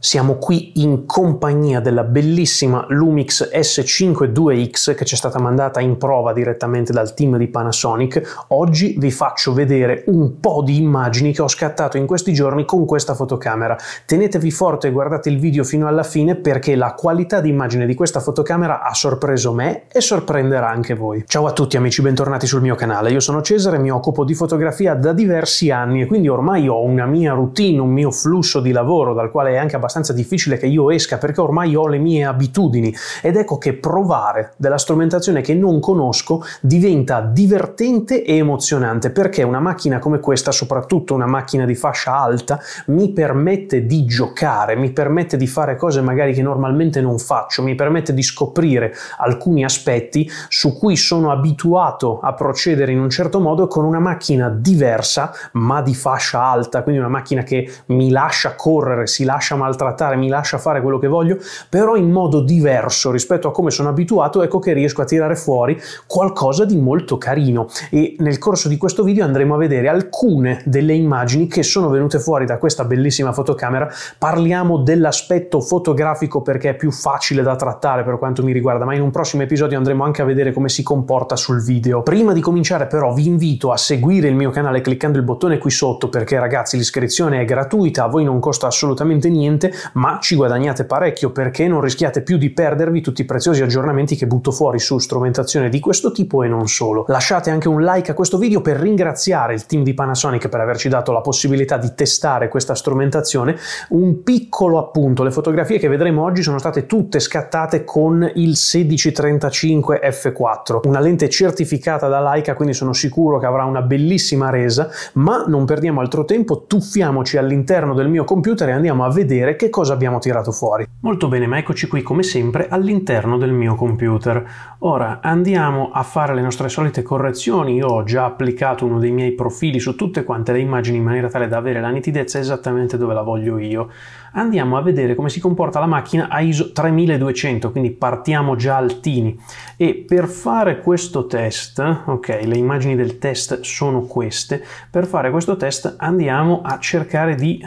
Siamo qui in compagnia della bellissima Lumix S52X che ci è stata mandata in prova direttamente dal team di Panasonic. Oggi vi faccio vedere un po' di immagini che ho scattato in questi giorni con questa fotocamera. Tenetevi forte e guardate il video fino alla fine perché la qualità di immagine di questa fotocamera ha sorpreso me e sorprenderà anche voi. Ciao a tutti amici, bentornati sul mio canale. Io sono Cesare, mi occupo di fotografia da diversi anni e quindi ormai ho una mia routine, un mio flusso di lavoro dal quale è anche abbastanza abbastanza difficile che io esca perché ormai ho le mie abitudini ed ecco che provare della strumentazione che non conosco diventa divertente e emozionante perché una macchina come questa, soprattutto una macchina di fascia alta, mi permette di giocare, mi permette di fare cose magari che normalmente non faccio, mi permette di scoprire alcuni aspetti su cui sono abituato a procedere in un certo modo con una macchina diversa ma di fascia alta, quindi una macchina che mi lascia correre, si lascia maltrattare maltrattare, mi lascia fare quello che voglio, però in modo diverso rispetto a come sono abituato, ecco che riesco a tirare fuori qualcosa di molto carino. E nel corso di questo video andremo a vedere alcune delle immagini che sono venute fuori da questa bellissima fotocamera. Parliamo dell'aspetto fotografico perché è più facile da trattare per quanto mi riguarda, ma in un prossimo episodio andremo anche a vedere come si comporta sul video. Prima di cominciare però vi invito a seguire il mio canale cliccando il bottone qui sotto perché ragazzi l'iscrizione è gratuita, a voi non costa assolutamente niente ovviamente, ma ci guadagnate parecchio perché non rischiate più di perdervi tutti i preziosi aggiornamenti che butto fuori su strumentazione di questo tipo e non solo. Lasciate anche un like a questo video per ringraziare il team di Panasonic per averci dato la possibilità di testare questa strumentazione. Un piccolo appunto, le fotografie che vedremo oggi sono state tutte scattate con il 1635 f4, una lente certificata da Leica, quindi sono sicuro che avrà una bellissima resa, ma non perdiamo altro tempo, tuffiamoci all'interno del mio computer e andiamo a vedere che cosa abbiamo tirato fuori. Molto bene, ma eccoci qui come sempre all'interno del mio computer. Ora andiamo a fare le nostre solite correzioni. Io ho già applicato uno dei miei profili su tutte quante le immagini in maniera tale da avere la nitidezza esattamente dove la voglio io. Andiamo a vedere come si comporta la macchina a ISO 3200, quindi partiamo già altini. E per fare questo test, ok, le immagini del test sono queste, per fare questo test andiamo a cercare di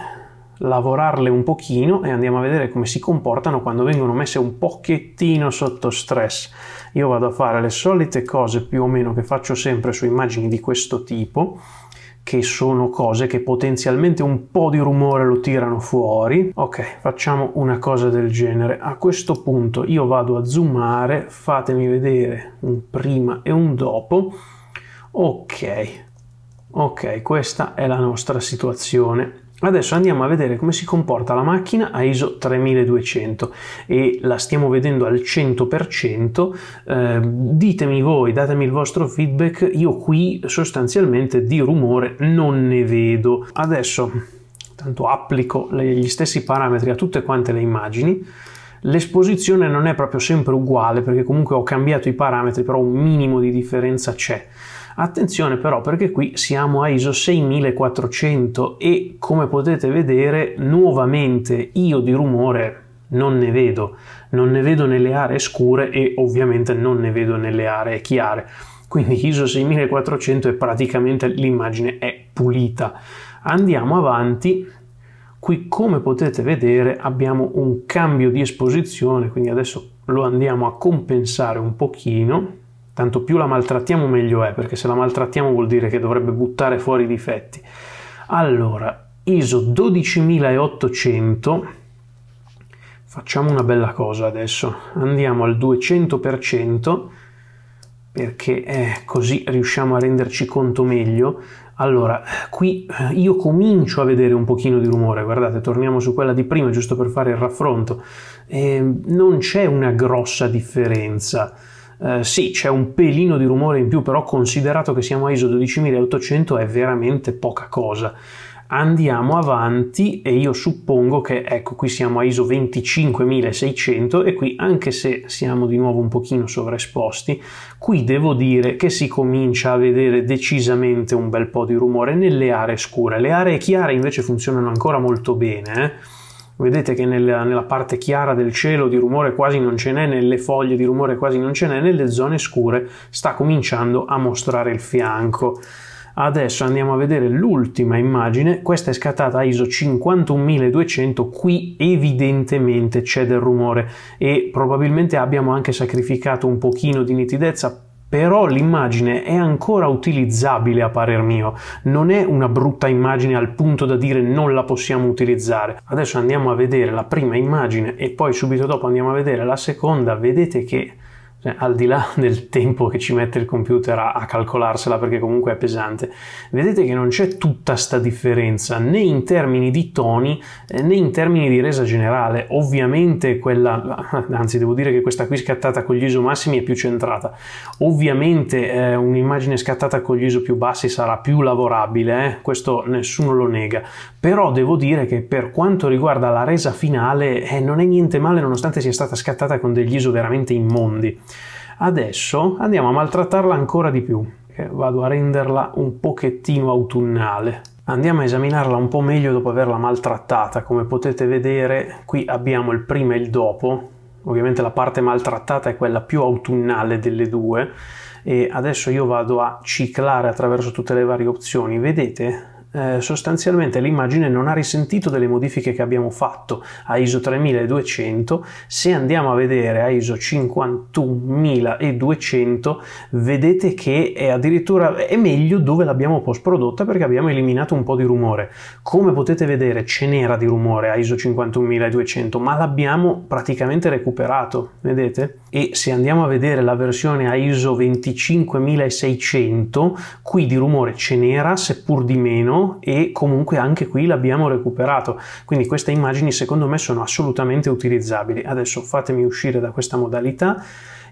lavorarle un pochino e andiamo a vedere come si comportano quando vengono messe un pochettino sotto stress. Io vado a fare le solite cose più o meno che faccio sempre su immagini di questo tipo, che sono cose che potenzialmente un po' di rumore lo tirano fuori. Ok, facciamo una cosa del genere. A questo punto io vado a zoomare, fatemi vedere un prima e un dopo. Ok, ok, questa è la nostra situazione. Adesso andiamo a vedere come si comporta la macchina a ISO 3200 e la stiamo vedendo al 100%. Eh, ditemi voi, datemi il vostro feedback, io qui sostanzialmente di rumore non ne vedo. Adesso tanto applico gli stessi parametri a tutte quante le immagini. L'esposizione non è proprio sempre uguale perché comunque ho cambiato i parametri, però un minimo di differenza c'è. Attenzione però perché qui siamo a ISO 6400 e come potete vedere nuovamente io di rumore non ne vedo, non ne vedo nelle aree scure e ovviamente non ne vedo nelle aree chiare. Quindi ISO 6400 è praticamente l'immagine è pulita. Andiamo avanti Qui come potete vedere abbiamo un cambio di esposizione, quindi adesso lo andiamo a compensare un pochino tanto più la maltrattiamo meglio è, perché se la maltrattiamo vuol dire che dovrebbe buttare fuori i difetti. Allora, ISO 12800, facciamo una bella cosa adesso, andiamo al 200% perché eh, così riusciamo a renderci conto meglio. Allora, qui eh, io comincio a vedere un pochino di rumore, guardate, torniamo su quella di prima giusto per fare il raffronto. Eh, non c'è una grossa differenza eh, sì, c'è un pelino di rumore in più, però considerato che siamo a ISO 12800 è veramente poca cosa. Andiamo avanti e io suppongo che, ecco, qui siamo a ISO 25600 e qui, anche se siamo di nuovo un pochino sovraesposti, qui devo dire che si comincia a vedere decisamente un bel po' di rumore nelle aree scure. Le aree chiare invece funzionano ancora molto bene, eh? Vedete che nella, nella, parte chiara del cielo di rumore quasi non ce n'è, nelle foglie di rumore quasi non ce n'è, nelle zone scure sta cominciando a mostrare il fianco. Adesso andiamo a vedere l'ultima immagine, questa è scattata a ISO 51200, qui evidentemente c'è del rumore e probabilmente abbiamo anche sacrificato un pochino di nitidezza però l'immagine è ancora utilizzabile a parer mio, non è una brutta immagine al punto da dire non la possiamo utilizzare. Adesso andiamo a vedere la prima immagine e poi subito dopo andiamo a vedere la seconda, vedete che cioè, al di là del tempo che ci mette il computer a, a, calcolarsela perché comunque è pesante, vedete che non c'è tutta sta differenza né in termini di toni eh, né in termini di resa generale. Ovviamente quella, anzi devo dire che questa qui scattata con gli ISO massimi è più centrata. Ovviamente eh, un'immagine scattata con gli ISO più bassi sarà più lavorabile, eh? questo nessuno lo nega, però devo dire che per quanto riguarda la resa finale eh, non è niente male nonostante sia stata scattata con degli ISO veramente immondi. Adesso andiamo a maltrattarla ancora di più, vado a renderla un pochettino autunnale. Andiamo a esaminarla un po' meglio dopo averla maltrattata, come potete vedere qui abbiamo il prima e il dopo, ovviamente la parte maltrattata è quella più autunnale delle due e adesso io vado a ciclare attraverso tutte le varie opzioni, vedete eh, sostanzialmente l'immagine non ha risentito delle modifiche che abbiamo fatto a ISO 3200 se andiamo a vedere a ISO 51200 vedete che è addirittura è meglio dove l'abbiamo post prodotta perché abbiamo eliminato un po' di rumore come potete vedere ce n'era di rumore a ISO 51200 ma l'abbiamo praticamente recuperato vedete e se andiamo a vedere la versione a ISO 25600 qui di rumore ce n'era seppur di meno e comunque anche qui l'abbiamo recuperato. Quindi queste immagini secondo me sono assolutamente utilizzabili. Adesso fatemi uscire da questa modalità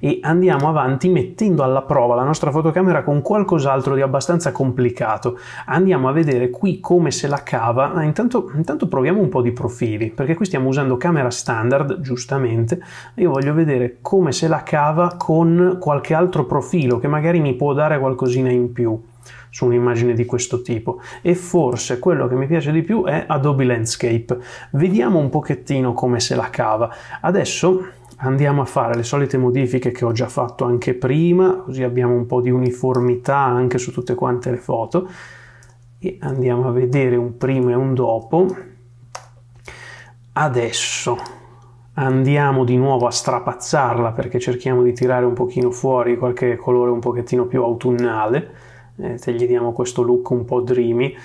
e andiamo avanti mettendo alla prova la nostra fotocamera con qualcos'altro di abbastanza complicato. Andiamo a vedere qui come se la cava. Ah, intanto, intanto proviamo un po' di profili, perché qui stiamo usando camera standard, giustamente. Io voglio vedere come se la cava con qualche altro profilo che magari mi può dare qualcosina in più su un'immagine di questo tipo e forse quello che mi piace di più è Adobe Landscape. Vediamo un pochettino come se la cava. Adesso andiamo a fare le solite modifiche che ho già fatto anche prima, così abbiamo un po' di uniformità anche su tutte quante le foto e andiamo a vedere un prima e un dopo. Adesso andiamo di nuovo a strapazzarla perché cerchiamo di tirare un pochino fuori qualche colore un pochettino più autunnale eh, se gli diamo questo look un po' dreamy.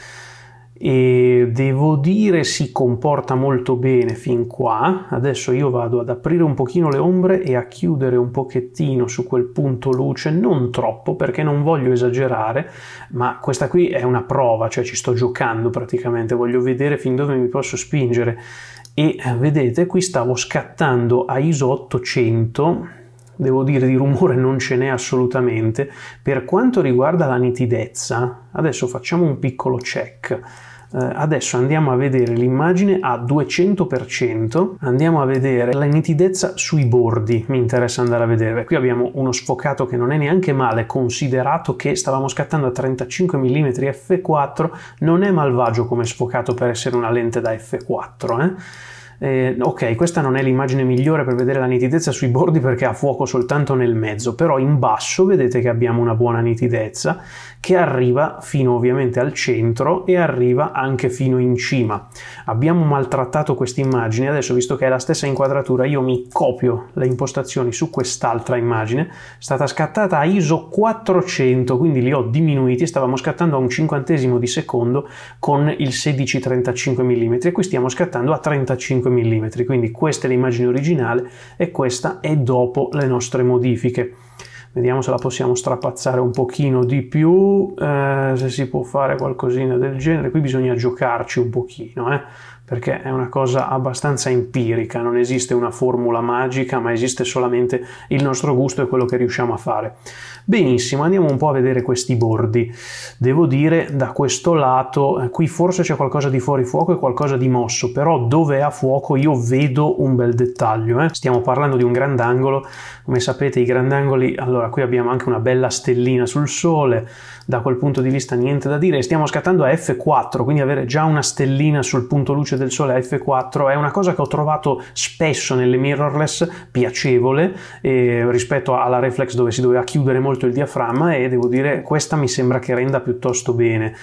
E devo dire si comporta molto bene fin qua. Adesso io vado ad aprire un pochino le ombre e a chiudere un pochettino su quel punto luce, non troppo perché non voglio esagerare, ma questa qui è una prova, cioè ci sto giocando praticamente, voglio vedere fin dove mi posso spingere. E eh, vedete, qui stavo scattando a ISO 800 devo dire di rumore non ce n'è assolutamente. Per quanto riguarda la nitidezza, adesso facciamo un piccolo check eh, adesso andiamo a vedere l'immagine a 200%, andiamo a vedere la nitidezza sui bordi, mi interessa andare a vedere. qui abbiamo uno sfocato che non è neanche male, considerato che stavamo scattando a 35 mm f4, non è malvagio come sfocato per essere una lente da f4, eh? eh, ok questa non è l'immagine migliore per vedere la nitidezza sui bordi perché ha fuoco soltanto nel mezzo, però in basso vedete che abbiamo una buona nitidezza che arriva fino ovviamente al centro e arriva anche fino in cima. Abbiamo maltrattato questa immagine, adesso visto che è la stessa inquadratura io mi copio le impostazioni su quest'altra immagine, è stata scattata a ISO 400, quindi li ho diminuiti, stavamo scattando a un cinquantesimo di secondo con il 16-35 mm e qui stiamo scattando a 35 mm, quindi questa è l'immagine originale e questa è dopo le nostre modifiche. Vediamo se la possiamo strapazzare un pochino di più, eh, se si può fare qualcosina del genere. Qui bisogna giocarci un pochino, eh, perché è una cosa abbastanza empirica, non esiste una formula magica, ma esiste solamente il nostro gusto e quello che riusciamo a fare. Benissimo, andiamo un po' a vedere questi bordi. Devo dire, da questo lato, eh, qui forse c'è qualcosa di fuori fuoco e qualcosa di mosso, però dove è a fuoco io vedo un bel dettaglio. Eh? Stiamo parlando di un grandangolo, come sapete i grandangoli, allora qui abbiamo anche una bella stellina sul sole, da quel punto di vista niente da dire, stiamo scattando a F4, quindi avere già una stellina sul punto luce del sole a F4 è una cosa che ho trovato spesso nelle mirrorless piacevole eh, rispetto alla reflex dove si doveva chiudere molto molto il diaframma e devo dire questa mi sembra che renda piuttosto bene.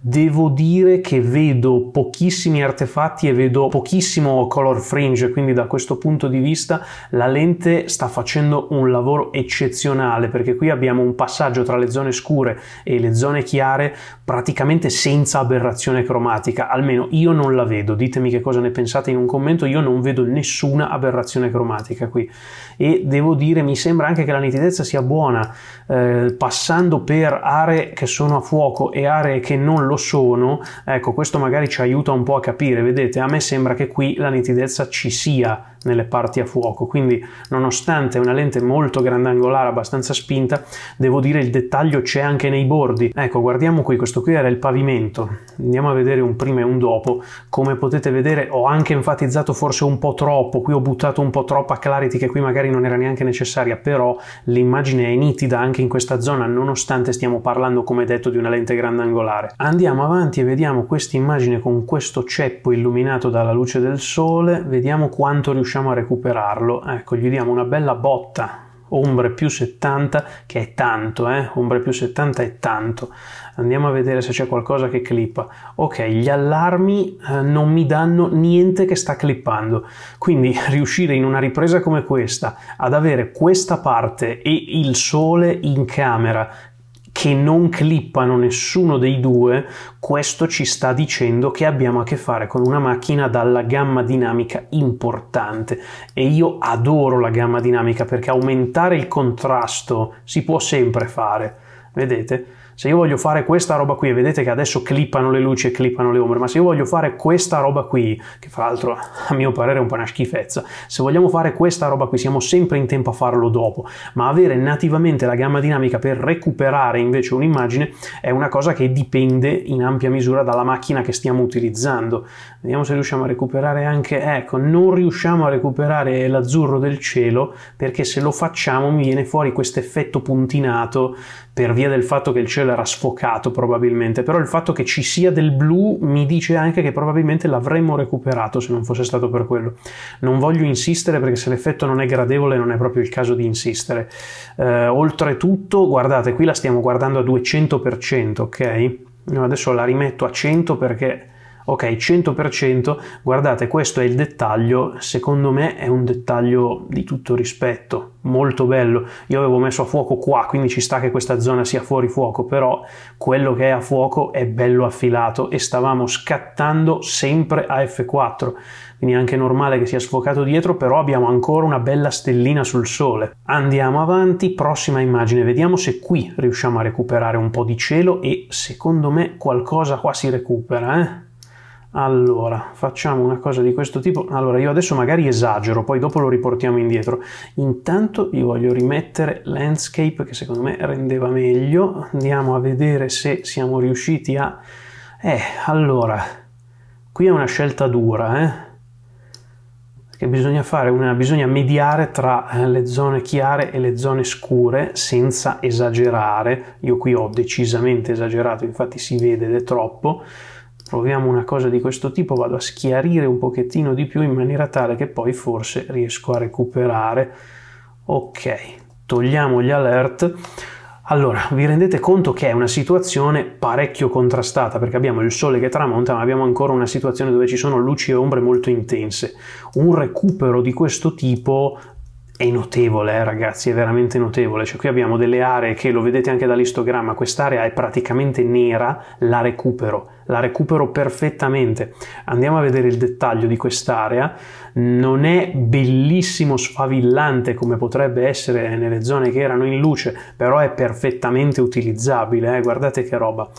Devo dire che vedo pochissimi artefatti e vedo pochissimo color fringe, quindi da questo punto di vista la lente sta facendo un lavoro eccezionale perché qui abbiamo un passaggio tra le zone scure e le zone chiare praticamente senza aberrazione cromatica, almeno io non la vedo, ditemi che cosa ne pensate in un commento, io non vedo nessuna aberrazione cromatica qui e devo dire mi sembra anche che la nitidezza sia buona eh, passando per aree che sono a fuoco e aree che non lo lo sono, ecco questo magari ci aiuta un po' a capire, vedete a me sembra che qui la nitidezza ci sia nelle parti a fuoco. Quindi nonostante è una lente molto grandangolare, abbastanza spinta, devo dire il dettaglio c'è anche nei bordi. Ecco, guardiamo qui, questo qui era il pavimento. Andiamo a vedere un prima e un dopo. Come potete vedere ho anche enfatizzato forse un po' troppo, qui ho buttato un po' troppa clarity che qui magari non era neanche necessaria, però l'immagine è nitida anche in questa zona nonostante stiamo parlando come detto di una lente grandangolare. Andiamo avanti e vediamo questa immagine con questo ceppo illuminato dalla luce del sole, vediamo quanto riusciamo riusciamo a recuperarlo, ecco, gli diamo una bella botta ombre più 70 che è tanto eh? ombre più 70 è tanto andiamo a vedere se c'è qualcosa che clippa ok gli allarmi eh, non mi danno niente che sta clippando quindi riuscire in una ripresa come questa ad avere questa parte e il sole in camera che non clippano nessuno dei due, questo ci sta dicendo che abbiamo a che fare con una macchina dalla gamma dinamica importante e io adoro la gamma dinamica perché aumentare il contrasto si può sempre fare, vedete? se io voglio fare questa roba qui, vedete che adesso clippano le luci e clippano le ombre, ma se io voglio fare questa roba qui, che fra l'altro a mio parere è un po' una schifezza, se vogliamo fare questa roba qui siamo sempre in tempo a farlo dopo, ma avere nativamente la gamma dinamica per recuperare invece un'immagine è una cosa che dipende in ampia misura dalla macchina che stiamo utilizzando. Vediamo se riusciamo a recuperare anche, ecco, non riusciamo a recuperare l'azzurro del cielo perché se lo facciamo mi viene fuori questo effetto puntinato per via del fatto che il cielo era sfocato probabilmente, però il fatto che ci sia del blu mi dice anche che probabilmente l'avremmo recuperato se non fosse stato per quello. Non voglio insistere perché se l'effetto non è gradevole non è proprio il caso di insistere. Eh, oltretutto, guardate, qui la stiamo guardando a 200%, ok? adesso la rimetto a 100 perché ok 100% guardate questo è il dettaglio secondo me è un dettaglio di tutto rispetto molto bello io avevo messo a fuoco qua quindi ci sta che questa zona sia fuori fuoco però quello che è a fuoco è bello affilato e stavamo scattando sempre a f4 quindi è anche normale che sia sfocato dietro però abbiamo ancora una bella stellina sul sole andiamo avanti prossima immagine vediamo se qui riusciamo a recuperare un po' di cielo e secondo me qualcosa qua si recupera eh allora, facciamo una cosa di questo tipo. Allora, io adesso magari esagero, poi dopo lo riportiamo indietro. Intanto vi voglio rimettere landscape che secondo me rendeva meglio. Andiamo a vedere se siamo riusciti a... Eh, allora, qui è una scelta dura, eh? Perché bisogna fare una... bisogna mediare tra eh, le zone chiare e le zone scure senza esagerare. Io qui ho decisamente esagerato, infatti si vede ed è troppo proviamo una cosa di questo tipo, vado a schiarire un pochettino di più in maniera tale che poi forse riesco a recuperare. Ok, togliamo gli alert. Allora, vi rendete conto che è una situazione parecchio contrastata perché abbiamo il sole che tramonta, ma abbiamo ancora una situazione dove ci sono luci e ombre molto intense. Un recupero di questo tipo è notevole, eh, ragazzi, è veramente notevole. Cioè, qui abbiamo delle aree che lo vedete anche dall'istogramma, quest'area è praticamente nera, la recupero, la recupero perfettamente. Andiamo a vedere il dettaglio di quest'area. Non è bellissimo, sfavillante come potrebbe essere nelle zone che erano in luce, però è perfettamente utilizzabile, eh? guardate che roba.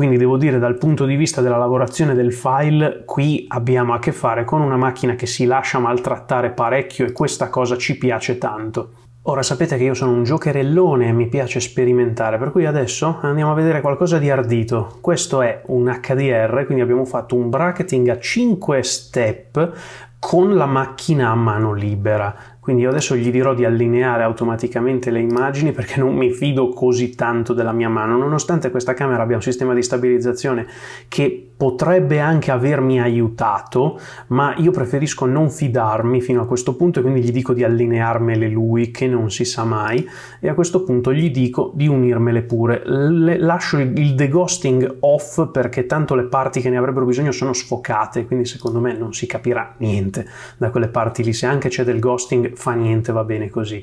Quindi devo dire dal punto di vista della lavorazione del file, qui abbiamo a che fare con una macchina che si lascia maltrattare parecchio e questa cosa ci piace tanto. Ora sapete che io sono un giocherellone e mi piace sperimentare, per cui adesso andiamo a vedere qualcosa di ardito. Questo è un HDR, quindi abbiamo fatto un bracketing a 5 step con la macchina a mano libera. Quindi io adesso gli dirò di allineare automaticamente le immagini perché non mi fido così tanto della mia mano, nonostante questa camera abbia un sistema di stabilizzazione che potrebbe anche avermi aiutato, ma io preferisco non fidarmi fino a questo punto e quindi gli dico di allinearmele lui, che non si sa mai, e a questo punto gli dico di unirmele pure. Le lascio il deghosting off perché tanto le parti che ne avrebbero bisogno sono sfocate, quindi secondo me non si capirà niente da quelle parti lì, se anche c'è del ghosting fa niente, va bene così.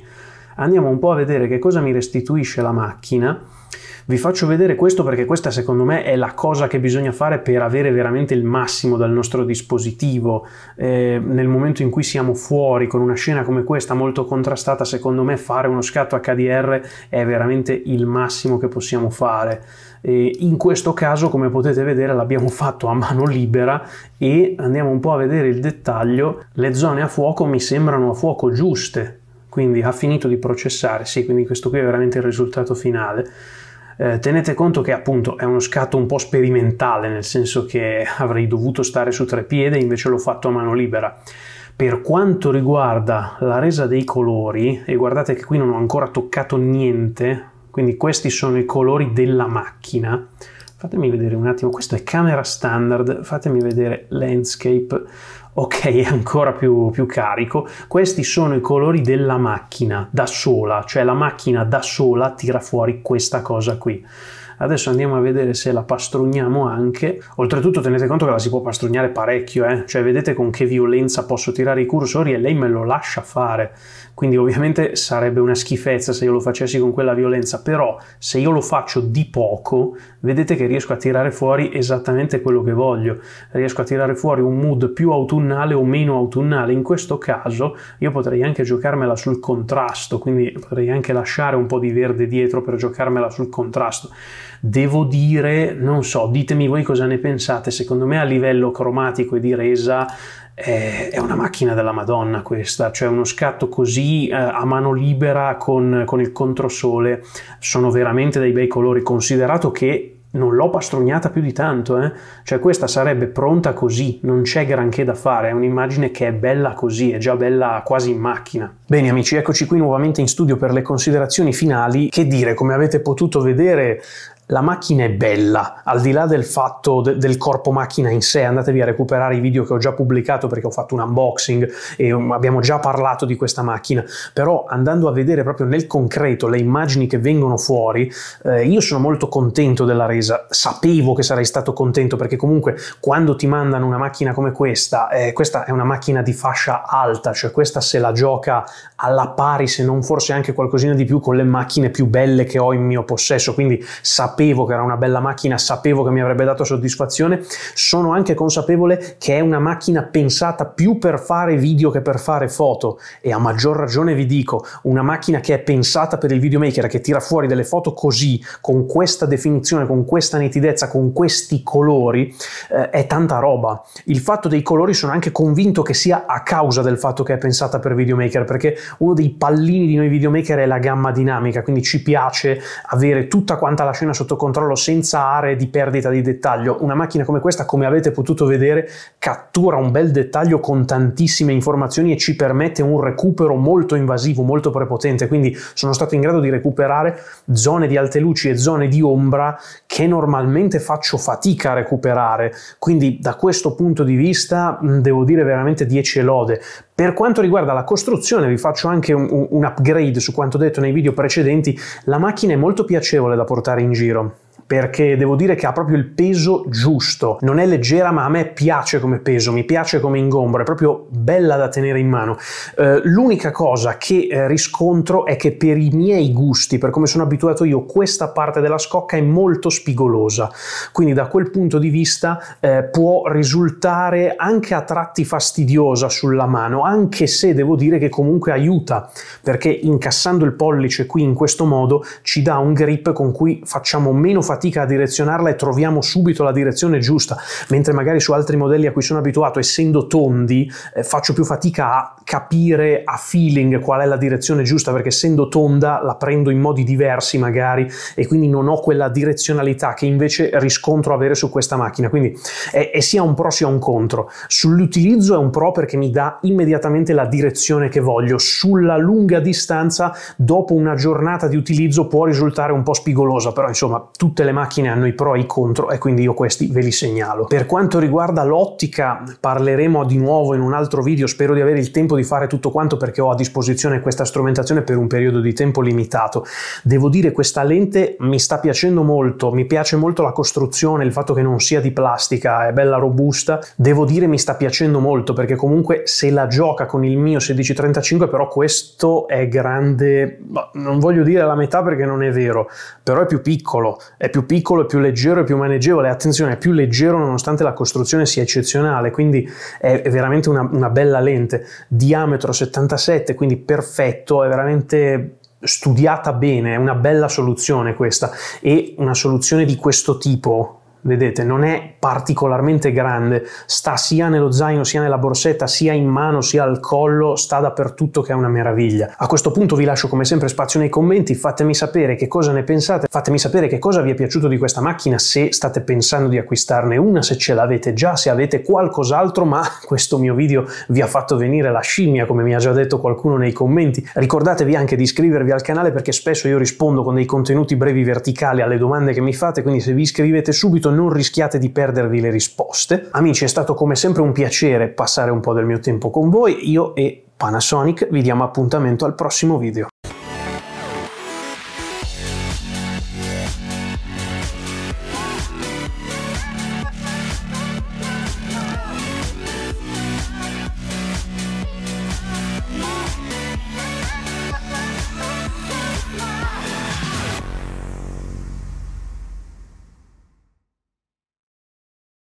Andiamo un po' a vedere che cosa mi restituisce la macchina. Vi faccio vedere questo perché questa secondo me è la cosa che bisogna fare per avere veramente il massimo dal nostro dispositivo. Eh, nel momento in cui siamo fuori con una scena come questa molto contrastata, secondo me fare uno scatto HDR è veramente il massimo che possiamo fare in questo caso, come potete vedere, l'abbiamo fatto a mano libera e andiamo un po' a vedere il dettaglio. Le zone a fuoco mi sembrano a fuoco giuste, quindi ha finito di processare, sì, quindi questo qui è veramente il risultato finale. Eh, tenete conto che appunto è uno scatto un po' sperimentale, nel senso che avrei dovuto stare su tre piedi, invece l'ho fatto a mano libera. Per quanto riguarda la resa dei colori, e guardate che qui non ho ancora toccato niente, quindi questi sono i colori della macchina. Fatemi vedere un attimo, questo è camera standard, fatemi vedere landscape. Ok, è ancora più, più carico. Questi sono i colori della macchina da sola, cioè la macchina da sola tira fuori questa cosa qui. Adesso andiamo a vedere se la pastrugniamo anche. Oltretutto tenete conto che la si può pastrugnare parecchio, eh? cioè vedete con che violenza posso tirare i cursori e lei me lo lascia fare. Quindi ovviamente sarebbe una schifezza se io lo facessi con quella violenza, però se io lo faccio di poco, vedete che riesco a tirare fuori esattamente quello che voglio. Riesco a tirare fuori un mood più autunnale o meno autunnale. In questo caso io potrei anche giocarmela sul contrasto, quindi potrei anche lasciare un po' di verde dietro per giocarmela sul contrasto. Devo dire, non so, ditemi voi cosa ne pensate, secondo me a livello cromatico e di resa eh, è una macchina della Madonna questa, cioè uno scatto così eh, a mano libera con, con il controsole, sono veramente dei bei colori, considerato che non l'ho pastrugnata più di tanto, eh? cioè questa sarebbe pronta così, non c'è granché da fare, è un'immagine che è bella così, è già bella quasi in macchina. Bene amici, eccoci qui nuovamente in studio per le considerazioni finali, che dire, come avete potuto vedere la macchina è bella, al di là del fatto de del corpo macchina in sé, andatevi a recuperare i video che ho già pubblicato perché ho fatto un unboxing e um, abbiamo già parlato di questa macchina, però andando a vedere proprio nel concreto le immagini che vengono fuori, eh, io sono molto contento della resa, sapevo che sarei stato contento perché comunque quando ti mandano una macchina come questa, eh, questa è una macchina di fascia alta, cioè questa se la gioca alla pari se non forse anche qualcosina di più con le macchine più belle che ho in mio possesso, quindi sapevo sapevo che era una bella macchina, sapevo che mi avrebbe dato soddisfazione, sono anche consapevole che è una macchina pensata più per fare video che per fare foto e a maggior ragione vi dico, una macchina che è pensata per il videomaker, che tira fuori delle foto così, con questa definizione, con questa nitidezza, con questi colori, eh, è tanta roba. Il fatto dei colori sono anche convinto che sia a causa del fatto che è pensata per videomaker, perché uno dei pallini di noi videomaker è la gamma dinamica, quindi ci piace avere tutta quanta la scena sotto sotto controllo senza aree di perdita di dettaglio. Una macchina come questa, come avete potuto vedere, cattura un bel dettaglio con tantissime informazioni e ci permette un recupero molto invasivo, molto prepotente, quindi sono stato in grado di recuperare zone di alte luci e zone di ombra che normalmente faccio fatica a recuperare. Quindi da questo punto di vista devo dire veramente 10 lode. Per quanto riguarda la costruzione, vi faccio anche un, un upgrade su quanto detto nei video precedenti, la macchina è molto piacevole da portare in giro, perché devo dire che ha proprio il peso giusto, non è leggera ma a me piace come peso, mi piace come ingombro, è proprio bella da tenere in mano. Eh, l'unica cosa che eh, riscontro è che per i miei gusti, per come sono abituato io, questa parte della scocca è molto spigolosa, quindi da quel punto di vista eh, può risultare anche a tratti fastidiosa sulla mano, anche se devo dire che comunque aiuta, perché incassando il pollice qui in questo modo ci dà un grip con cui facciamo meno fastidio fatica a direzionarla e troviamo subito la direzione giusta, mentre magari su altri modelli a cui sono abituato, essendo tondi, eh, faccio più fatica a capire a feeling qual è la direzione giusta, perché essendo tonda la prendo in modi diversi magari e quindi non ho quella direzionalità che invece riscontro avere su questa macchina. Quindi è, è sia un pro sia un contro. Sull'utilizzo è un pro perché mi dà immediatamente la direzione che voglio. Sulla lunga distanza, dopo una giornata di utilizzo, può risultare un po' spigolosa, però insomma tutte le macchine hanno i pro e i contro e quindi io questi ve li segnalo. Per quanto riguarda l'ottica parleremo di nuovo in un altro video, spero di avere il tempo di fare tutto quanto perché ho a disposizione questa strumentazione per un periodo di tempo limitato. Devo dire questa lente mi sta piacendo molto, mi piace molto la costruzione, il fatto che non sia di plastica, è bella robusta, devo dire mi sta piacendo molto perché comunque se la gioca con il mio 1635 però questo è grande, boh, non voglio dire la metà perché non è vero, però è più piccolo, è più più piccolo, è più leggero e più maneggevole. Attenzione, è più leggero nonostante la costruzione sia eccezionale, quindi è, veramente una, una bella lente. Diametro 77, quindi perfetto, è veramente studiata bene, è una bella soluzione questa e una soluzione di questo tipo vedete, non è particolarmente grande, sta sia nello zaino, sia nella borsetta, sia in mano, sia al collo, sta dappertutto che è una meraviglia. A questo punto vi lascio come sempre spazio nei commenti, fatemi sapere che cosa ne pensate, fatemi sapere che cosa vi è piaciuto di questa macchina, se state pensando di acquistarne una, se ce l'avete già, se avete qualcos'altro, ma questo mio video vi ha fatto venire la scimmia, come mi ha già detto qualcuno nei commenti. Ricordatevi anche di iscrivervi al canale perché spesso io rispondo con dei contenuti brevi verticali alle domande che mi fate, quindi se vi iscrivete subito non rischiate di perdervi le risposte. Amici, è stato come sempre un piacere passare un po' del mio tempo con voi. Io e Panasonic vi diamo appuntamento al prossimo video.